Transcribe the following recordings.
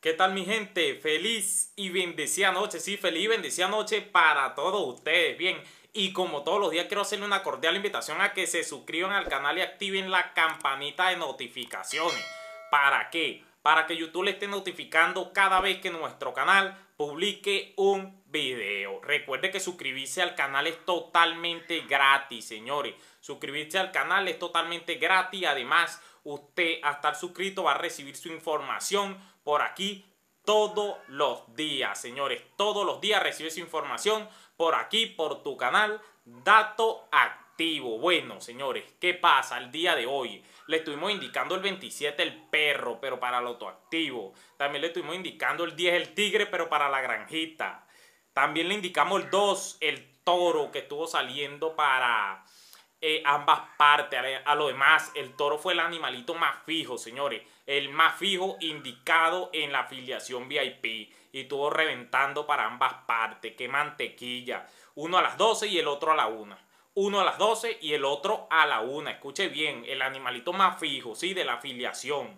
¿Qué tal mi gente? Feliz y bendecida noche, sí, feliz y bendecida noche para todos ustedes. Bien, y como todos los días quiero hacerle una cordial invitación a que se suscriban al canal y activen la campanita de notificaciones. ¿Para qué? Para que YouTube le esté notificando cada vez que nuestro canal publique un video. Recuerde que suscribirse al canal es totalmente gratis, señores. Suscribirse al canal es totalmente gratis. Además, usted a estar suscrito va a recibir su información por aquí todos los días, señores. Todos los días recibe su información por aquí, por tu canal. Dato activo. Bueno, señores, ¿qué pasa el día de hoy? Le estuvimos indicando el 27 el perro, pero para el autoactivo. También le estuvimos indicando el 10 el tigre, pero para la granjita. También le indicamos el 2, el toro que estuvo saliendo para eh, ambas partes. A lo demás, el toro fue el animalito más fijo, señores. El más fijo indicado en la afiliación VIP. Y estuvo reventando para ambas partes. Qué mantequilla. Uno a las 12 y el otro a la 1 uno a las 12 y el otro a la 1. Escuche bien, el animalito más fijo, ¿sí? De la afiliación.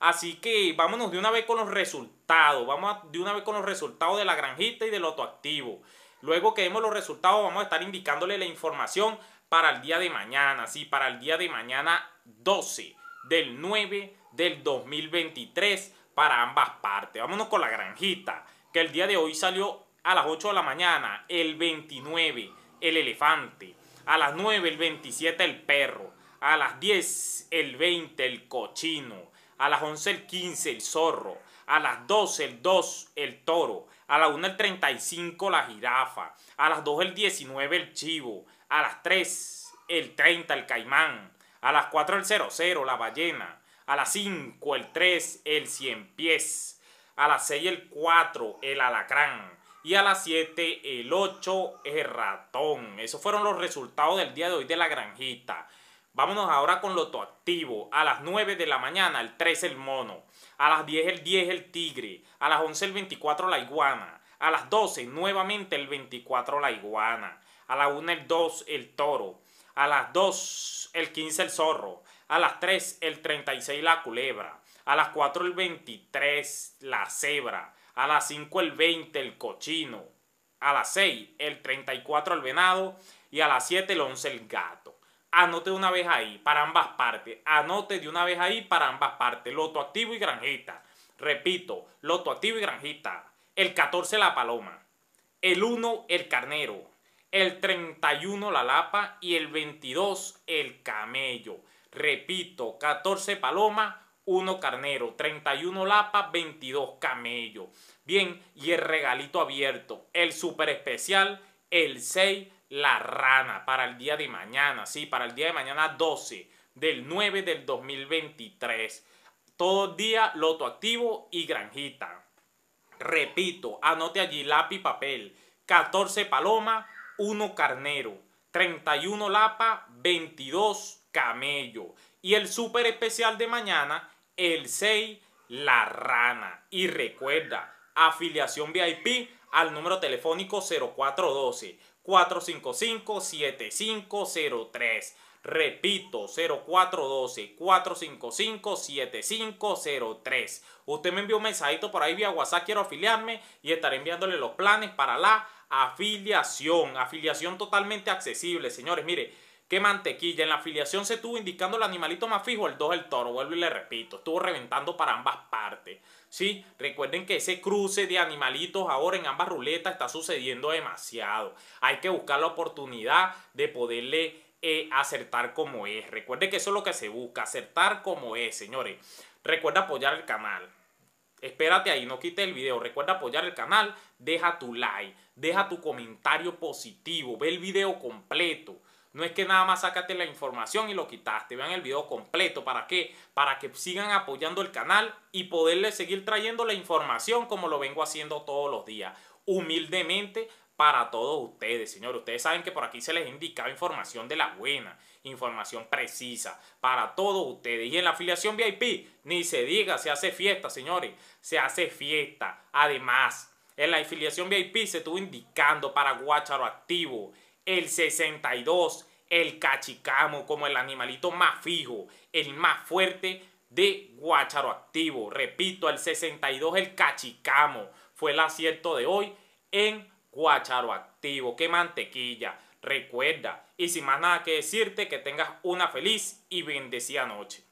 Así que vámonos de una vez con los resultados. Vamos de una vez con los resultados de la granjita y del autoactivo. Luego que vemos los resultados, vamos a estar indicándole la información para el día de mañana. Sí, para el día de mañana 12 del 9 del 2023 para ambas partes. Vámonos con la granjita, que el día de hoy salió a las 8 de la mañana, el 29, el elefante. A las 9, el 27, el perro. A las 10, el 20, el cochino a las 11 el 15 el zorro, a las 12 el 2 el toro, a las 1 el 35 la jirafa, a las 2 el 19 el chivo, a las 3 el 30 el caimán, a las 4 el 00 la ballena, a las 5 el 3 el cien pies, a las 6 el 4 el alacrán y a las 7 el 8 el ratón. Esos fueron los resultados del día de hoy de la granjita. Vámonos ahora con lo Activo. A las 9 de la mañana el 3 el mono. A las 10 el 10 el tigre. A las 11 el 24 la iguana. A las 12 nuevamente el 24 la iguana. A las 1 el 2 el toro. A las 2 el 15 el zorro. A las 3 el 36 la culebra. A las 4 el 23 la cebra. A las 5 el 20 el cochino. A las 6 el 34 el venado. Y a las 7 el 11 el gato anote de una vez ahí, para ambas partes. Anote de una vez ahí, para ambas partes. Loto activo y granjita. Repito, loto activo y granjita. El 14 la paloma. El 1 el carnero. El 31 la lapa. Y el 22 el camello. Repito, 14 paloma. 1 carnero, 31 lapa, 22 camello. Bien, y el regalito abierto, el super especial, el 6 la Rana para el día de mañana, sí, para el día de mañana 12 del 9 del 2023. Todo el día loto activo y granjita. Repito, anote allí lápiz papel. 14 paloma, 1 carnero, 31 lapa, 22 camello. Y el súper especial de mañana, el 6, la rana. Y recuerda, afiliación VIP al número telefónico 0412-455-7503. Repito, 0412-455-7503. Usted me envió un mensajito por ahí vía WhatsApp, quiero afiliarme y estaré enviándole los planes para la afiliación. Afiliación totalmente accesible, señores. Mire, ¿Qué mantequilla. En la afiliación se estuvo indicando el animalito más fijo, el 2 el toro, vuelvo y le repito, estuvo reventando para ambas partes. ¿sí? Recuerden que ese cruce de animalitos ahora en ambas ruletas está sucediendo demasiado. Hay que buscar la oportunidad de poderle eh, acertar como es. Recuerden que eso es lo que se busca, acertar como es, señores. Recuerda apoyar el canal. Espérate ahí, no quite el video. Recuerda apoyar el canal, deja tu like, deja tu comentario positivo, ve el video completo. No es que nada más sacaste la información y lo quitaste. Vean el video completo. ¿Para qué? Para que sigan apoyando el canal y poderles seguir trayendo la información como lo vengo haciendo todos los días. Humildemente para todos ustedes, señores. Ustedes saben que por aquí se les indicaba información de la buena, información precisa para todos ustedes. Y en la afiliación VIP, ni se diga, se hace fiesta, señores. Se hace fiesta. Además, en la afiliación VIP se estuvo indicando para Guacharo Activo, el 62, el cachicamo como el animalito más fijo, el más fuerte de Guacharo Activo. Repito, el 62, el cachicamo, fue el acierto de hoy en Guacharo Activo. ¡Qué mantequilla! Recuerda, y sin más nada que decirte, que tengas una feliz y bendecida noche.